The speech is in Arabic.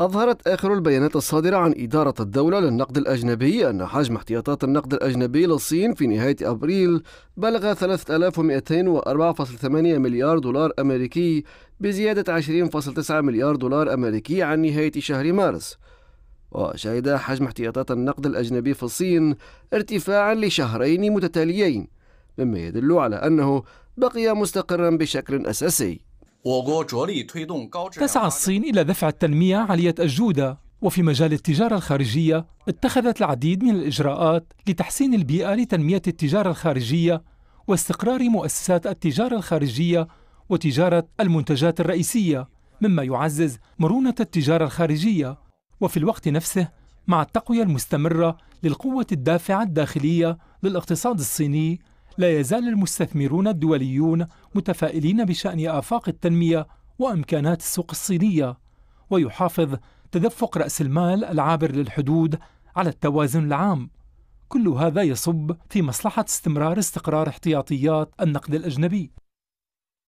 أظهرت آخر البيانات الصادرة عن إدارة الدولة للنقد الأجنبي أن حجم احتياطات النقد الأجنبي للصين في نهاية أبريل بلغ 3204.8 مليار دولار أمريكي بزيادة 20.9 مليار دولار أمريكي عن نهاية شهر مارس وشهد حجم احتياطات النقد الأجنبي في الصين ارتفاعا لشهرين متتاليين مما يدل على أنه بقي مستقرا بشكل أساسي تسعى الصين إلى دفع التنمية عالية الجودة وفي مجال التجارة الخارجية اتخذت العديد من الإجراءات لتحسين البيئة لتنمية التجارة الخارجية واستقرار مؤسسات التجارة الخارجية وتجارة المنتجات الرئيسية مما يعزز مرونة التجارة الخارجية وفي الوقت نفسه مع التقوية المستمرة للقوة الدافعة الداخلية للاقتصاد الصيني لا يزال المستثمرون الدوليون متفائلين بشأن آفاق التنمية وإمكانات السوق الصينية ويحافظ تدفق رأس المال العابر للحدود على التوازن العام كل هذا يصب في مصلحة استمرار استقرار احتياطيات النقد الأجنبي